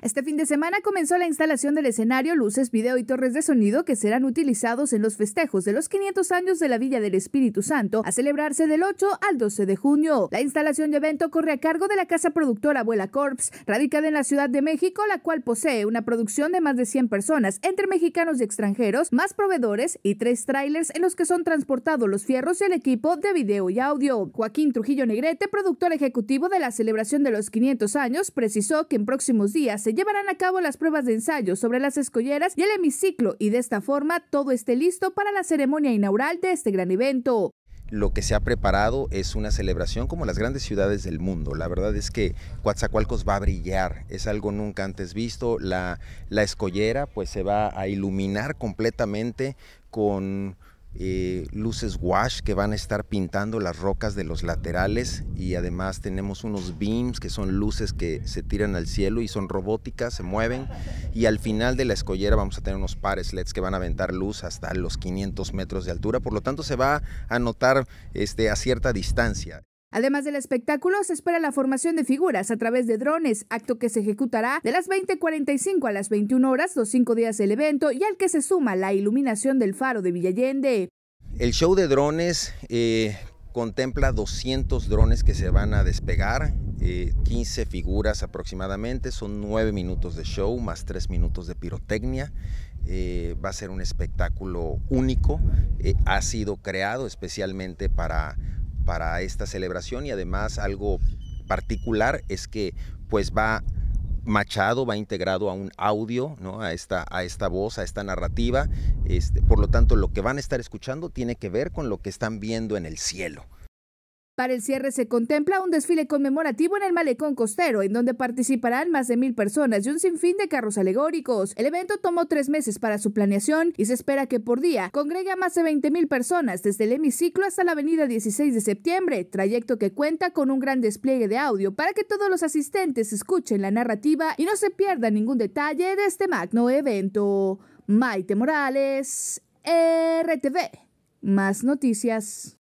Este fin de semana comenzó la instalación del escenario, luces, video y torres de sonido que serán utilizados en los festejos de los 500 años de la Villa del Espíritu Santo, a celebrarse del 8 al 12 de junio. La instalación de evento corre a cargo de la casa productora Abuela Corps, radicada en la Ciudad de México, la cual posee una producción de más de 100 personas, entre mexicanos y extranjeros, más proveedores y tres trailers en los que son transportados los fierros y el equipo de video y audio. Joaquín Trujillo Negrete, productor ejecutivo de la celebración de los 500 años, precisó que en próximos días se llevarán a cabo las pruebas de ensayo sobre las escolleras y el hemiciclo y de esta forma todo esté listo para la ceremonia inaugural de este gran evento lo que se ha preparado es una celebración como las grandes ciudades del mundo. La verdad es que Coatzacoalcos va a brillar, es algo nunca antes visto. La, la escollera pues se va a iluminar completamente con eh, luces wash que van a estar pintando las rocas de los laterales y además tenemos unos beams que son luces que se tiran al cielo y son robóticas, se mueven y al final de la escollera vamos a tener unos pares LEDs que van a aventar luz hasta los 500 metros de altura, por lo tanto se va a notar este, a cierta distancia. Además del espectáculo, se espera la formación de figuras a través de drones, acto que se ejecutará de las 20.45 a las 21 horas, los cinco días del evento, y al que se suma la iluminación del faro de Villallende. El show de drones eh, contempla 200 drones que se van a despegar, 15 eh, figuras aproximadamente, son nueve minutos de show más 3 minutos de pirotecnia. Eh, va a ser un espectáculo único, ha sido creado especialmente para para esta celebración y además algo particular es que pues va machado, va integrado a un audio, ¿no? a, esta, a esta voz, a esta narrativa. Este, por lo tanto, lo que van a estar escuchando tiene que ver con lo que están viendo en el cielo. Para el cierre se contempla un desfile conmemorativo en el malecón costero, en donde participarán más de mil personas y un sinfín de carros alegóricos. El evento tomó tres meses para su planeación y se espera que por día congregue a más de 20 mil personas desde el hemiciclo hasta la avenida 16 de septiembre, trayecto que cuenta con un gran despliegue de audio para que todos los asistentes escuchen la narrativa y no se pierda ningún detalle de este magno evento. Maite Morales, RTV. Más noticias.